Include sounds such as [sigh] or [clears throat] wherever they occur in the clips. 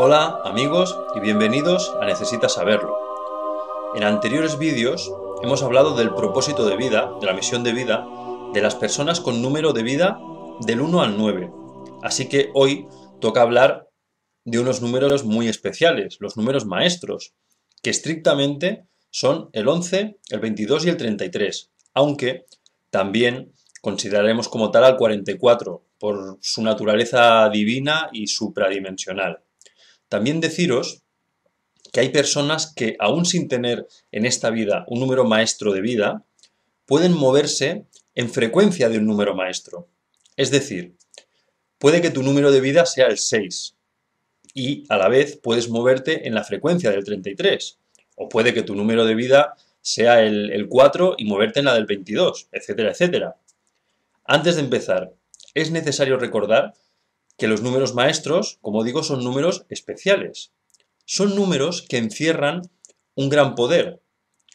Hola amigos y bienvenidos a Necesitas Saberlo. En anteriores vídeos hemos hablado del propósito de vida, de la misión de vida, de las personas con número de vida del 1 al 9. Así que hoy toca hablar de unos números muy especiales, los números maestros, que estrictamente son el 11, el 22 y el 33, aunque también consideraremos como tal al 44 por su naturaleza divina y supradimensional. También deciros que hay personas que, aún sin tener en esta vida un número maestro de vida, pueden moverse en frecuencia de un número maestro. Es decir, puede que tu número de vida sea el 6 y a la vez puedes moverte en la frecuencia del 33. O puede que tu número de vida sea el, 4 y moverte en la del 22, etcétera, etcétera. Antes de empezar, es necesario recordar que los números maestros, como digo, son números especiales. Son números que encierran un gran poder,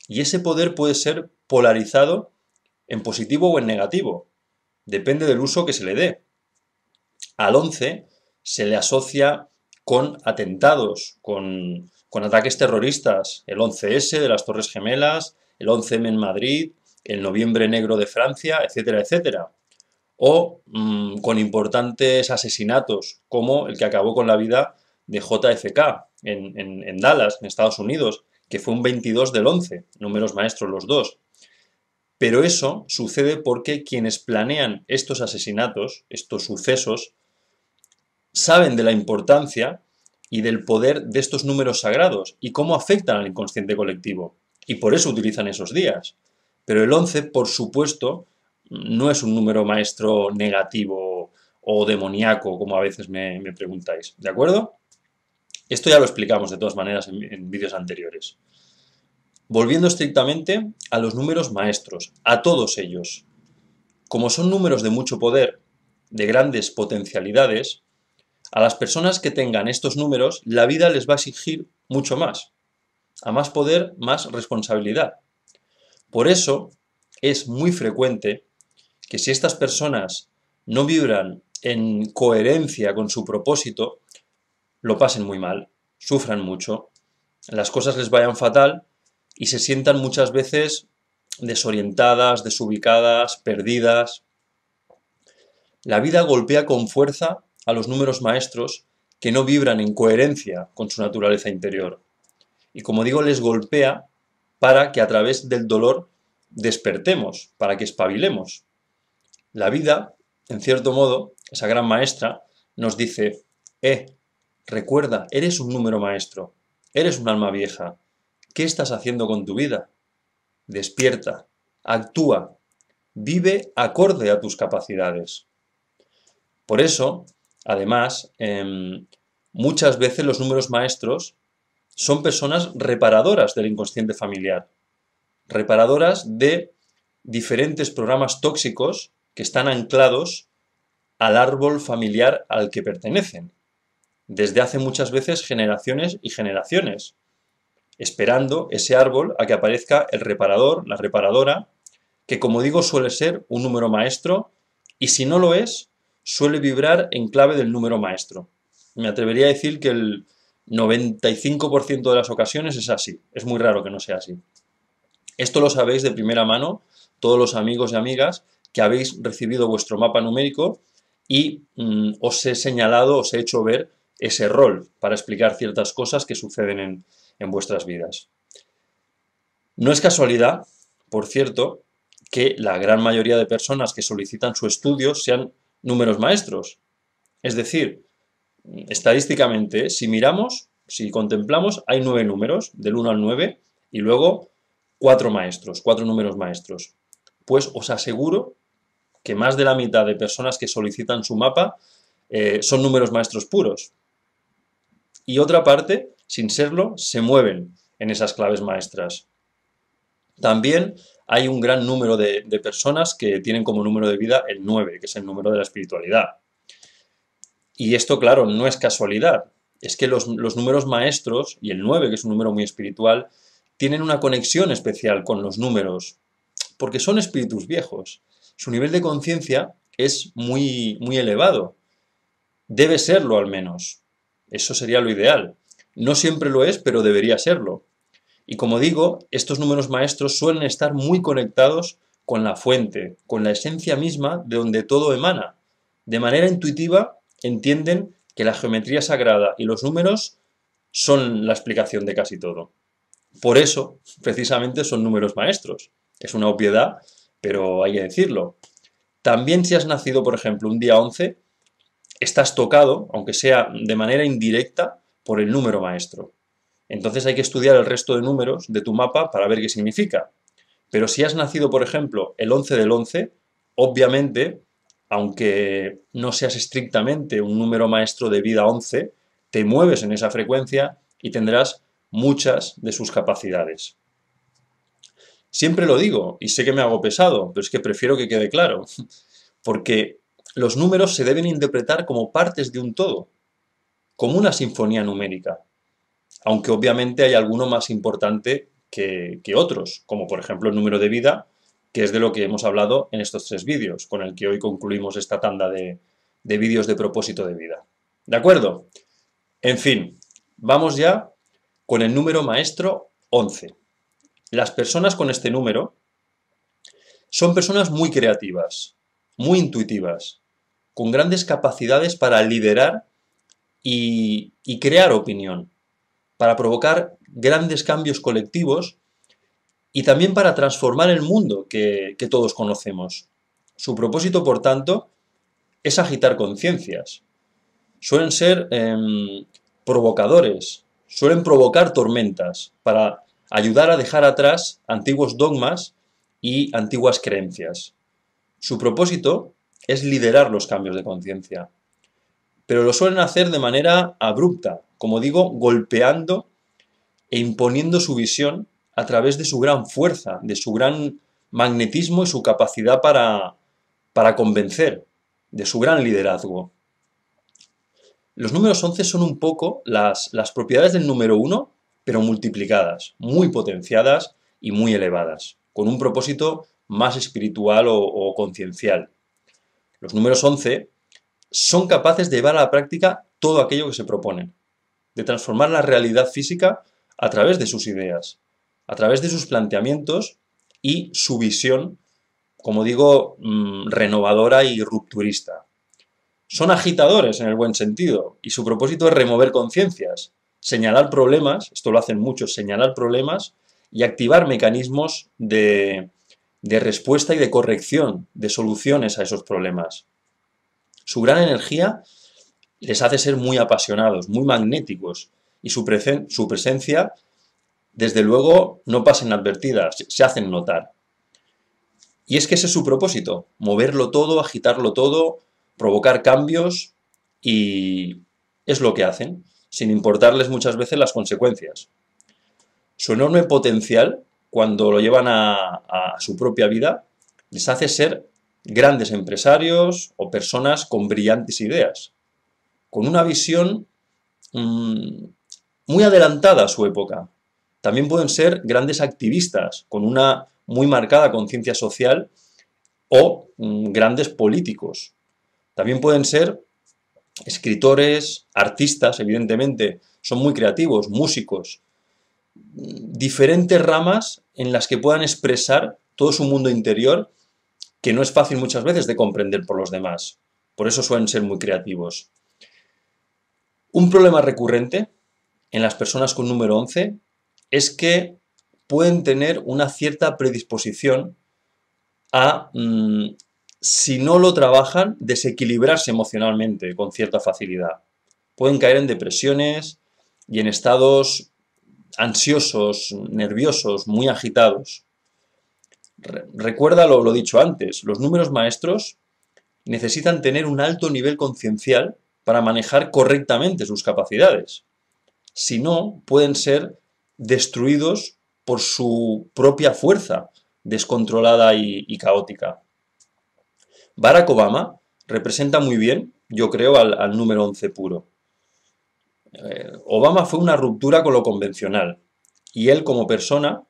y ese poder puede ser polarizado en positivo o en negativo. Depende del uso que se le dé. Al 11 se le asocia con atentados, con, ataques terroristas, el 11S de las Torres Gemelas, el 11M en Madrid, el Noviembre Negro de Francia, etcétera, etcétera o mm, con importantes asesinatos, como el que acabó con la vida de JFK en, en Dallas, en Estados Unidos, que fue un 22 del 11, números maestros los dos. Pero eso sucede porque quienes planean estos asesinatos, estos sucesos, saben de la importancia y del poder de estos números sagrados y cómo afectan al inconsciente colectivo. Y por eso utilizan esos días. Pero el 11, por supuesto, no es un número maestro negativo o demoníaco, como a veces me, preguntáis, ¿de acuerdo? Esto ya lo explicamos de todas maneras en, en vídeos anteriores. Volviendo estrictamente a los números maestros, a todos ellos. Como son números de mucho poder, de grandes potencialidades, a las personas que tengan estos números, la vida les va a exigir mucho más. A más poder, más responsabilidad. Por eso es muy frecuente que si estas personas no vibran en coherencia con su propósito, lo pasen muy mal, sufran mucho, las cosas les vayan fatal y se sientan muchas veces desorientadas, desubicadas, perdidas. La vida golpea con fuerza a los números maestros que no vibran en coherencia con su naturaleza interior. Y como digo, les golpea para que a través del dolor despertemos, para que espabilemos. La vida, en cierto modo, esa gran maestra, nos dice, eh, recuerda, eres un número maestro, eres un alma vieja, ¿qué estás haciendo con tu vida? Despierta, actúa, vive acorde a tus capacidades. Por eso, además, em, muchas veces los números maestros son personas reparadoras del inconsciente familiar, reparadoras de diferentes programas tóxicos que están anclados al árbol familiar al que pertenecen, desde hace muchas veces generaciones y generaciones, esperando ese árbol a que aparezca el reparador, la reparadora, que como digo suele ser un número maestro y si no lo es, suele vibrar en clave del número maestro. Me atrevería a decir que el 95% de las ocasiones es así, es muy raro que no sea así. Esto lo sabéis de primera mano, todos los amigos y amigas, que habéis recibido vuestro mapa numérico y mm, os he señalado, os he hecho ver ese rol para explicar ciertas cosas que suceden en, en vuestras vidas. No es casualidad, por cierto, que la gran mayoría de personas que solicitan su estudio sean números maestros. Es decir, estadísticamente, si miramos, si contemplamos, hay nueve números, del 1 al 9, y luego cuatro maestros, cuatro números maestros. Pues os aseguro que más de la mitad de personas que solicitan su mapa eh, son números maestros puros. Y otra parte, sin serlo, se mueven en esas claves maestras. También hay un gran número de, personas que tienen como número de vida el 9, que es el número de la espiritualidad. Y esto, claro, no es casualidad. Es que los, los números maestros, y el 9, que es un número muy espiritual, tienen una conexión especial con los números, porque son espíritus viejos su nivel de conciencia es muy, muy elevado. Debe serlo al menos. Eso sería lo ideal. No siempre lo es, pero debería serlo. Y como digo, estos números maestros suelen estar muy conectados con la fuente, con la esencia misma de donde todo emana. De manera intuitiva entienden que la geometría sagrada y los números son la explicación de casi todo. Por eso, precisamente, son números maestros. Es una obviedad, pero hay que decirlo. También si has nacido, por ejemplo, un día 11, estás tocado, aunque sea de manera indirecta, por el número maestro. Entonces hay que estudiar el resto de números de tu mapa para ver qué significa. Pero si has nacido, por ejemplo, el 11 del 11, obviamente, aunque no seas estrictamente un número maestro de vida 11, te mueves en esa frecuencia y tendrás muchas de sus capacidades. Siempre lo digo y sé que me hago pesado, pero es que prefiero que quede claro, [laughs] porque los números se deben interpretar como partes de un todo, como una sinfonía numérica, aunque obviamente hay alguno más importante que, otros, como por ejemplo el número de vida, que es de lo que hemos hablado en estos tres vídeos, con el que hoy concluimos esta tanda de, de vídeos de propósito de vida. ¿De acuerdo? En fin, vamos ya con el número maestro 11. Las personas con este número son personas muy creativas, muy intuitivas, con grandes capacidades para liderar y, crear opinión, para provocar grandes cambios colectivos y también para transformar el mundo que, todos conocemos. Su propósito, por tanto, es agitar conciencias. Suelen ser em, provocadores, suelen provocar tormentas para ayudar a dejar atrás antiguos dogmas y antiguas creencias. Su propósito es liderar los cambios de conciencia, pero lo suelen hacer de manera abrupta, como digo, golpeando e imponiendo su visión a través de su gran fuerza, de su gran magnetismo y su capacidad para, para convencer, de su gran liderazgo. Los números 11 son un poco las, las propiedades del número 1 pero multiplicadas, muy potenciadas y muy elevadas, con un propósito más espiritual o, conciencial. Los números 11 son capaces de llevar a la práctica todo aquello que se proponen, de transformar la realidad física a través de sus ideas, a través de sus planteamientos y su visión, como digo, mm, renovadora y rupturista. Son agitadores en el buen sentido y su propósito es remover conciencias, señalar problemas, esto lo hacen muchos, señalar problemas y activar mecanismos de, respuesta y de corrección, de soluciones a esos problemas. Su gran energía les hace ser muy apasionados, muy magnéticos, y su, su presencia, desde luego, no pasa inadvertida, se hacen notar. Y es que ese es su propósito, moverlo todo, agitarlo todo, provocar cambios, y es lo que hacen sin importarles muchas veces las consecuencias. Su enorme potencial, cuando lo llevan a, su propia vida, les hace ser grandes empresarios o personas con brillantes ideas, con una visión mm, muy adelantada a su época. También pueden ser grandes activistas, con una muy marcada conciencia social o mm, grandes políticos. También pueden ser escritores, artistas, evidentemente, son muy creativos, músicos, diferentes ramas en las que puedan expresar todo su mundo interior que no es fácil muchas veces de comprender por los demás. Por eso suelen ser muy creativos. Un problema recurrente en las personas con número 11 es que pueden tener una cierta predisposición a mm, si no lo trabajan, desequilibrarse emocionalmente con cierta facilidad. Pueden caer en depresiones y en estados ansiosos, nerviosos, muy agitados. recuerda lo, dicho antes, los números maestros necesitan tener un alto nivel conciencial para manejar correctamente sus capacidades. Si no, pueden ser destruidos por su propia fuerza descontrolada y caótica. Barack Obama representa muy bien, yo creo, al, número 11 puro. Eh, Obama fue una ruptura con lo convencional y él como persona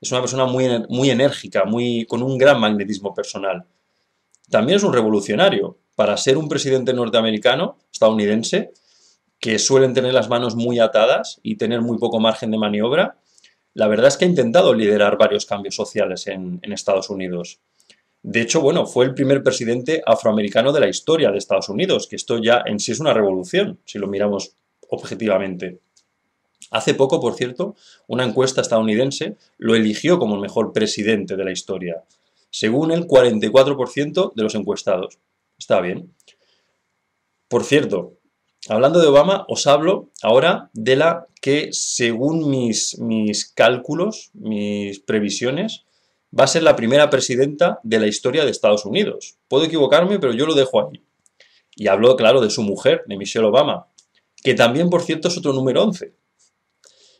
es una persona muy, muy enérgica, con un gran magnetismo personal. También es un revolucionario. Para ser un presidente norteamericano, estadounidense, que suelen tener las manos muy atadas y tener muy poco margen de maniobra, la verdad es que ha intentado liderar varios cambios sociales en Estados Unidos. De hecho, bueno, fue el primer presidente afroamericano de la historia de Estados Unidos, que esto ya en sí es una revolución, si lo miramos objetivamente. Hace poco, por cierto, una encuesta estadounidense lo eligió como el mejor presidente de la historia, según el 44% de los encuestados. Está bien. Por cierto, hablando de Obama, os hablo ahora de la que, según mis, mis cálculos, mis previsiones, va a ser la primera presidenta de la historia de Estados Unidos. Puedo equivocarme, pero yo lo dejo ahí. Y habló, claro, de su mujer, de Michelle Obama, que también, por cierto, es otro número 11.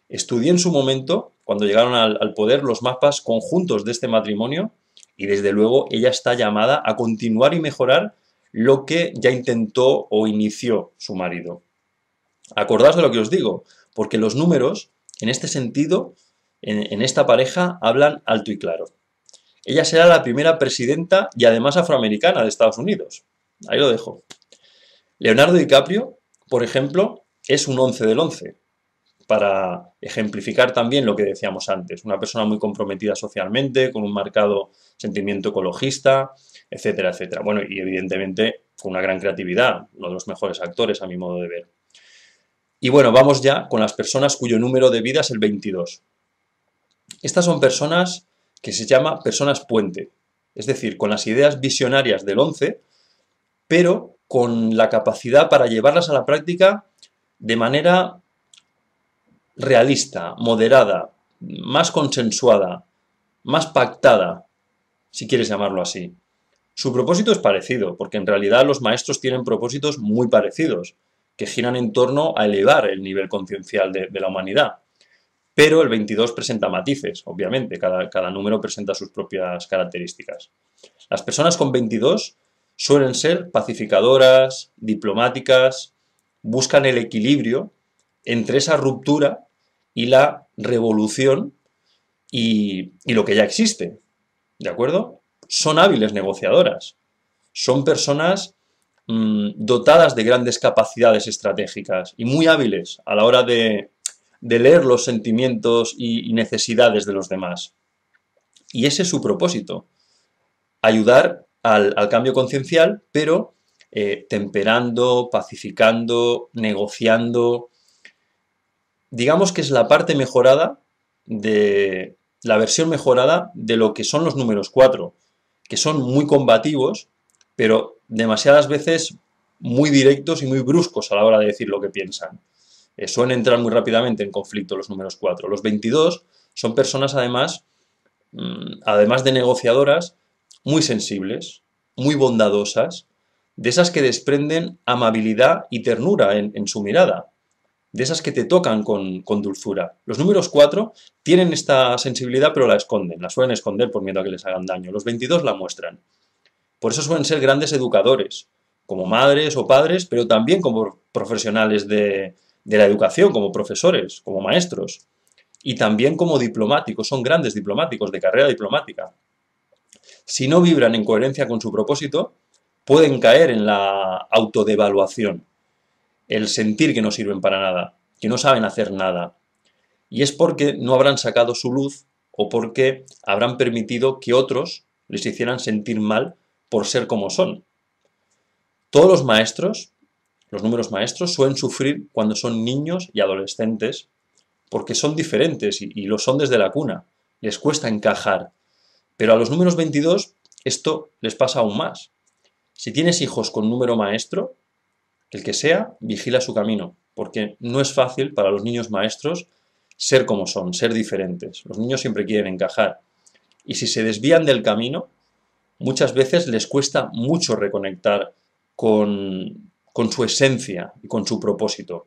Estudié en su momento, cuando llegaron al, poder, los mapas conjuntos de este matrimonio y desde luego ella está llamada a continuar y mejorar lo que ya intentó o inició su marido. Acordaos de lo que os digo, porque los números, en este sentido, en esta pareja, hablan alto y claro. Ella será la primera presidenta y además afroamericana de Estados Unidos. Ahí lo dejo. Leonardo DiCaprio, por ejemplo, es un 11 del 11, para ejemplificar también lo que decíamos antes, una persona muy comprometida socialmente, con un marcado sentimiento ecologista, etcétera, etcétera. Bueno, y evidentemente con una gran creatividad, uno de los mejores actores a mi modo de ver. Y bueno, vamos ya con las personas cuyo número de vida es el 22. Estas son personas que se llama Personas Puente, es decir, con las ideas visionarias del 11, pero con la capacidad para llevarlas a la práctica de manera realista, moderada, más consensuada, más pactada, si quieres llamarlo así. Su propósito es parecido, porque en realidad los maestros tienen propósitos muy parecidos, que giran en torno a elevar el nivel conciencial de, la humanidad pero el 22 presenta matices, obviamente, cada, número presenta sus propias características. Las personas con 22 suelen ser pacificadoras, diplomáticas, buscan el equilibrio entre esa ruptura y la revolución y, lo que ya existe. ¿De acuerdo? Son hábiles negociadoras. Son personas mm, dotadas de grandes capacidades estratégicas y muy hábiles a la hora de de leer los sentimientos y, necesidades de los demás. Y ese es su propósito, ayudar al, cambio conciencial, pero eh, temperando, pacificando, negociando. Digamos que es la parte mejorada de la versión mejorada de lo que son los números 4, que son muy combativos, pero demasiadas veces muy directos y muy bruscos a la hora de decir lo que piensan. Eh, suelen entrar muy rápidamente en conflicto los números 4. Los 22 son personas además, mm, además de negociadoras, muy sensibles, muy bondadosas, de esas que desprenden amabilidad y ternura en, su mirada, de esas que te tocan con, con, dulzura. Los números 4 tienen esta sensibilidad pero la esconden, la suelen esconder por miedo a que les hagan daño. Los 22 la muestran. Por eso suelen ser grandes educadores, como madres o padres, pero también como profesionales de, de la educación, como profesores, como maestros, y también como diplomáticos, son grandes diplomáticos de carrera diplomática. Si no vibran en coherencia con su propósito, pueden caer en la autodevaluación, el sentir que no sirven para nada, que no saben hacer nada. Y es porque no habrán sacado su luz o porque habrán permitido que otros les hicieran sentir mal por ser como son. Todos los maestros los números maestros suelen sufrir cuando son niños y adolescentes porque son diferentes y, lo son desde la cuna. Les cuesta encajar. Pero a los números 22 esto les pasa aún más. Si tienes hijos con número maestro, el que sea, vigila su camino, porque no es fácil para los niños maestros ser como son, ser diferentes. Los niños siempre quieren encajar. Y si se desvían del camino, muchas veces les cuesta mucho reconectar con, con su esencia y con su propósito.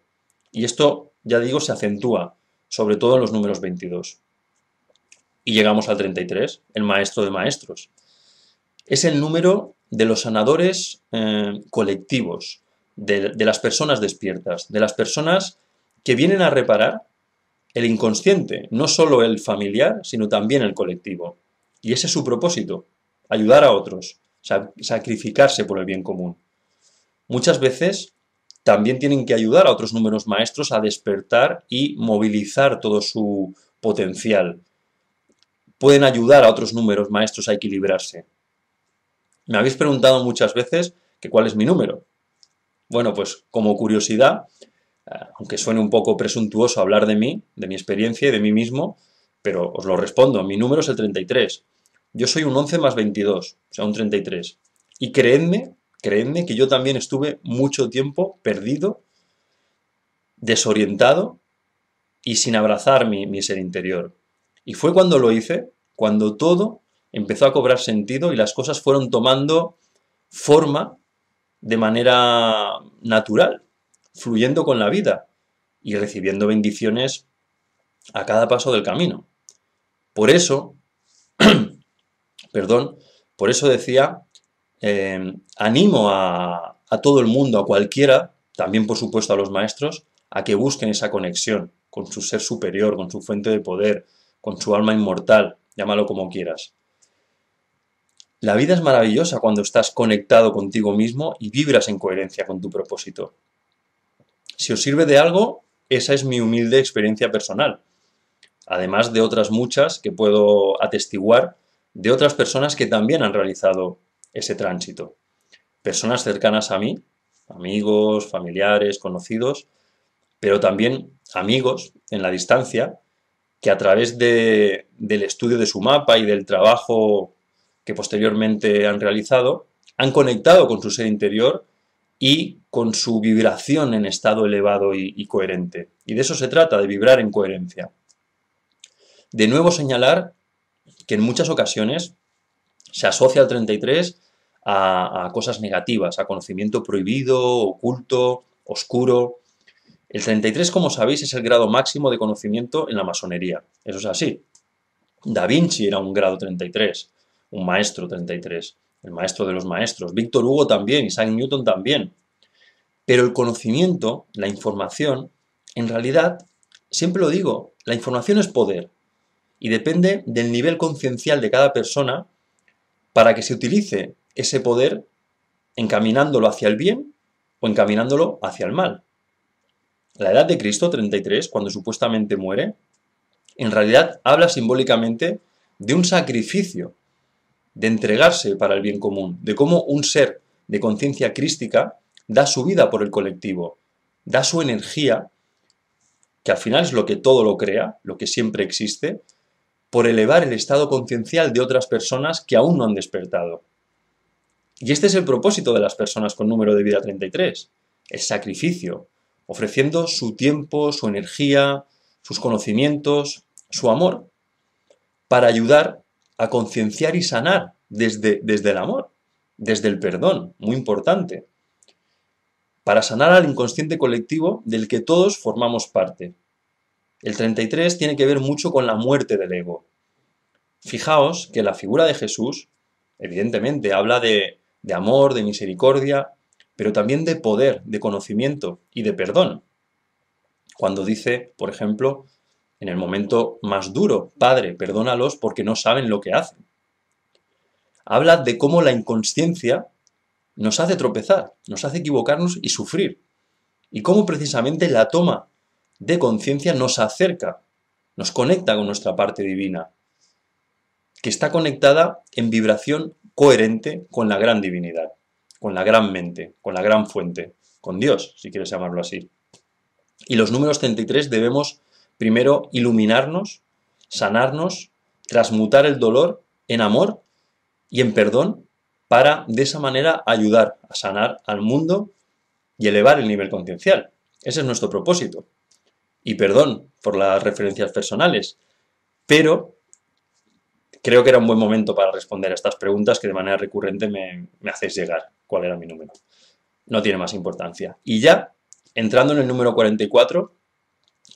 Y esto, ya digo, se acentúa, sobre todo en los números 22. Y llegamos al 33, el maestro de maestros. Es el número de los sanadores eh, colectivos, de, de las personas despiertas, de las personas que vienen a reparar el inconsciente, no solo el familiar, sino también el colectivo. Y ese es su propósito, ayudar a otros, sacrificarse por el bien común muchas veces también tienen que ayudar a otros números maestros a despertar y movilizar todo su potencial. Pueden ayudar a otros números maestros a equilibrarse. Me habéis preguntado muchas veces que cuál es mi número. Bueno, pues como curiosidad, eh, aunque suene un poco presuntuoso hablar de mí, de mi experiencia y de mí mismo, pero os lo respondo, mi número es el 33. Yo soy un 11 más 22, o sea, un 33. Y creedme Creedme que yo también estuve mucho tiempo perdido, desorientado y sin abrazar mi, mi ser interior. Y fue cuando lo hice, cuando todo empezó a cobrar sentido y las cosas fueron tomando forma de manera natural, fluyendo con la vida y recibiendo bendiciones a cada paso del camino. Por eso, [clears throat] perdón, por eso decía Em, animo a, a todo el mundo, a cualquiera, también por supuesto a los maestros, a que busquen esa conexión con su ser superior, con su fuente de poder, con su alma inmortal, llámalo como quieras. La vida es maravillosa cuando estás conectado contigo mismo y vibras en coherencia con tu propósito. Si os sirve de algo, esa es mi humilde experiencia personal, además de otras muchas que puedo atestiguar de otras personas que también han realizado ese tránsito. Personas cercanas a mí, amigos, familiares, conocidos, pero también amigos en la distancia que a través del estudio de su mapa y del trabajo que posteriormente han realizado, han conectado con su ser interior y con su vibración en estado elevado y, y coherente. Y de eso se trata, de vibrar en coherencia. De nuevo señalar que en muchas ocasiones se asocia al 33 a, cosas negativas, a conocimiento prohibido, oculto, oscuro. El 33, como sabéis, es el grado máximo de conocimiento en la masonería. Eso es así. Da Vinci era un grado 33, un maestro 33, el maestro de los maestros. Víctor Hugo también, Isaac Newton también. Pero el conocimiento, la información, en realidad, siempre lo digo, la información es poder y depende del nivel conciencial de cada persona para que se utilice ese poder encaminándolo hacia el bien o encaminándolo hacia el mal. La edad de Cristo, 33, cuando supuestamente muere, en realidad habla simbólicamente de un sacrificio, de entregarse para el bien común, de cómo un ser de conciencia crística da su vida por el colectivo, da su energía, que al final es lo que todo lo crea, lo que siempre existe, por elevar el estado conciencial de otras personas que aún no han despertado. Y este es el propósito de las personas con número de vida 33, el sacrificio, ofreciendo su tiempo, su energía, sus conocimientos, su amor, para ayudar a concienciar y sanar desde, desde el amor, desde el perdón, muy importante, para sanar al inconsciente colectivo del que todos formamos parte. El 33 tiene que ver mucho con la muerte del ego. Fijaos que la figura de Jesús, evidentemente, habla de, amor, de misericordia, pero también de poder, de conocimiento y de perdón. Cuando dice, por ejemplo, en el momento más duro, Padre, perdónalos porque no saben lo que hacen. Habla de cómo la inconsciencia nos hace tropezar, nos hace equivocarnos y sufrir, y cómo precisamente la toma de conciencia nos acerca, nos conecta con nuestra parte divina, que está conectada en vibración coherente con la gran divinidad, con la gran mente, con la gran fuente, con Dios, si quieres llamarlo así. Y los números 33 debemos primero iluminarnos, sanarnos, transmutar el dolor en amor y en perdón para de esa manera ayudar a sanar al mundo y elevar el nivel conciencial. Ese es nuestro propósito y perdón por las referencias personales, pero creo que era un buen momento para responder a estas preguntas que de manera recurrente me, hacéis llegar cuál era mi número. No tiene más importancia. Y ya, entrando en el número 44,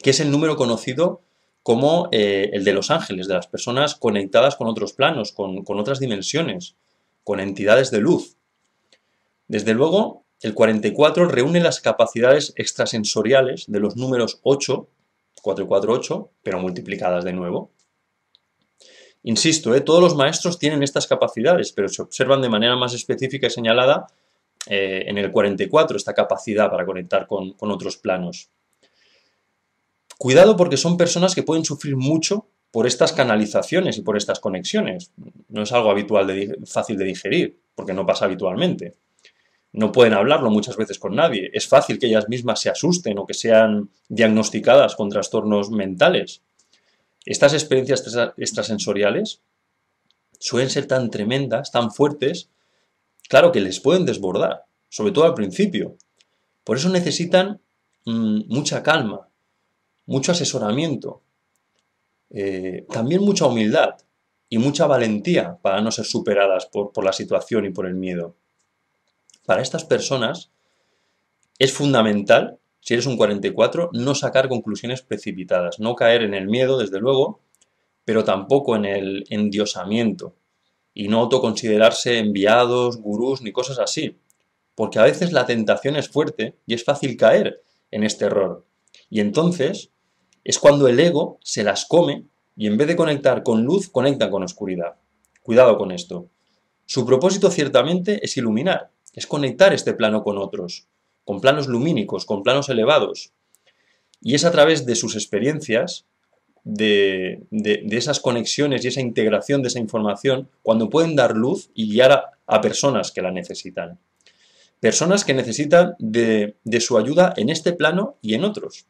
que es el número conocido como eh, el de los ángeles, de las personas conectadas con otros planos, con, con otras dimensiones, con entidades de luz. Desde luego, el 44 reúne las capacidades extrasensoriales de los números 8, 448, pero multiplicadas de nuevo. Insisto, eh, todos los maestros tienen estas capacidades, pero se observan de manera más específica y señalada eh, en el 44 esta capacidad para conectar con, otros planos. Cuidado porque son personas que pueden sufrir mucho por estas canalizaciones y por estas conexiones. No es algo habitual fácil de digerir, porque no pasa habitualmente no pueden hablarlo muchas veces con nadie. Es fácil que ellas mismas se asusten o que sean diagnosticadas con trastornos mentales. Estas experiencias extrasensoriales suelen ser tan tremendas, tan fuertes, claro que les pueden desbordar, sobre todo al principio. Por eso necesitan mm, mucha calma, mucho asesoramiento, eh, también mucha humildad y mucha valentía para no ser superadas por la situación y por el miedo. Para estas personas es fundamental, si eres un 44, no sacar conclusiones precipitadas, no caer en el miedo, desde luego, pero tampoco en el endiosamiento y no autoconsiderarse enviados, gurús ni cosas así, porque a veces la tentación es fuerte y es fácil caer en este error. Y entonces es cuando el ego se las come y en vez de conectar con luz, conectan con oscuridad. Cuidado con esto. Su propósito ciertamente es iluminar, es conectar este plano con otros, con planos lumínicos, con planos elevados. Y es a través de sus experiencias, de, de, esas conexiones y esa integración de esa información, cuando pueden dar luz y guiar a, a personas que la necesitan. Personas que necesitan de, de su ayuda en este plano y en otros.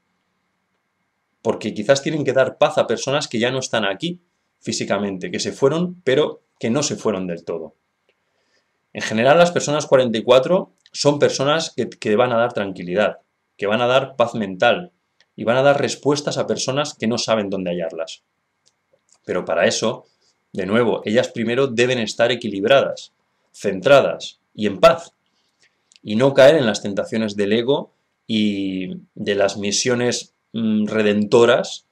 Porque quizás tienen que dar paz a personas que ya no están aquí físicamente, que se fueron, pero que no se fueron del todo. En general, las personas 44 son personas que, van a dar tranquilidad, que van a dar paz mental y van a dar respuestas a personas que no saben dónde hallarlas. Pero para eso, de nuevo, ellas primero deben estar equilibradas, centradas y en paz, y no caer en las tentaciones del ego y de las misiones mm, redentoras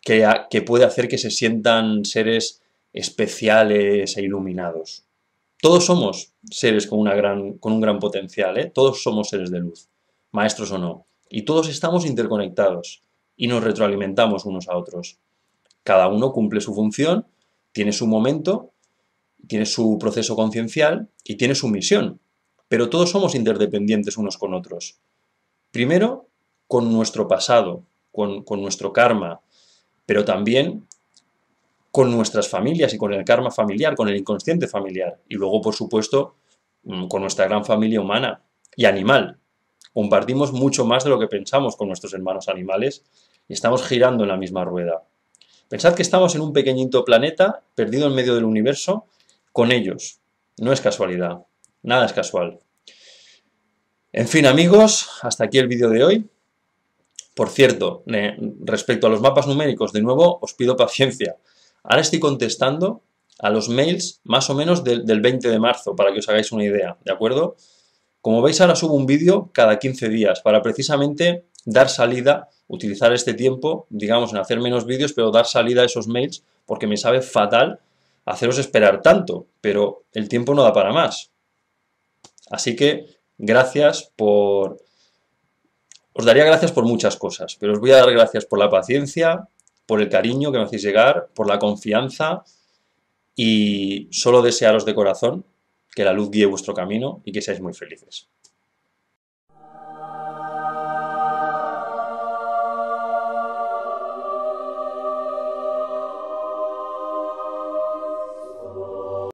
que puede hacer que se sientan seres especiales e iluminados. Todos somos seres con, un gran potencial, ¿eh? todos somos seres de luz, maestros o no, y todos estamos interconectados y nos retroalimentamos unos a otros. Cada uno cumple su función, tiene su momento, tiene su proceso conciencial y tiene su misión, pero todos somos interdependientes unos con otros. Primero, con nuestro pasado, con, con nuestro karma, pero también con nuestras familias y con el karma familiar, con el inconsciente familiar. Y luego, por supuesto, mm, con nuestra gran familia humana y animal. Compartimos mucho más de lo que pensamos con nuestros hermanos animales y estamos girando en la misma rueda. Pensad que estamos en un pequeñito planeta perdido en medio del universo con ellos. No es casualidad, nada es casual. En fin, amigos, hasta aquí el vídeo de hoy. Por cierto, respecto a los mapas numéricos, de nuevo, os pido paciencia Ahora estoy contestando a los mails más o menos del, 20 de marzo, para que os hagáis una idea, ¿de acuerdo? Como veis, ahora subo un vídeo cada 15 días para precisamente dar salida, utilizar este tiempo, digamos, en hacer menos vídeos, pero dar salida a esos mails, porque me sabe fatal haceros esperar tanto, pero el tiempo no da para más. Así que gracias por... Os daría gracias por muchas cosas, pero os voy a dar gracias por la paciencia, por el cariño que me hacéis llegar, por la confianza y solo desearos de corazón que la luz guíe vuestro camino y que seáis muy felices.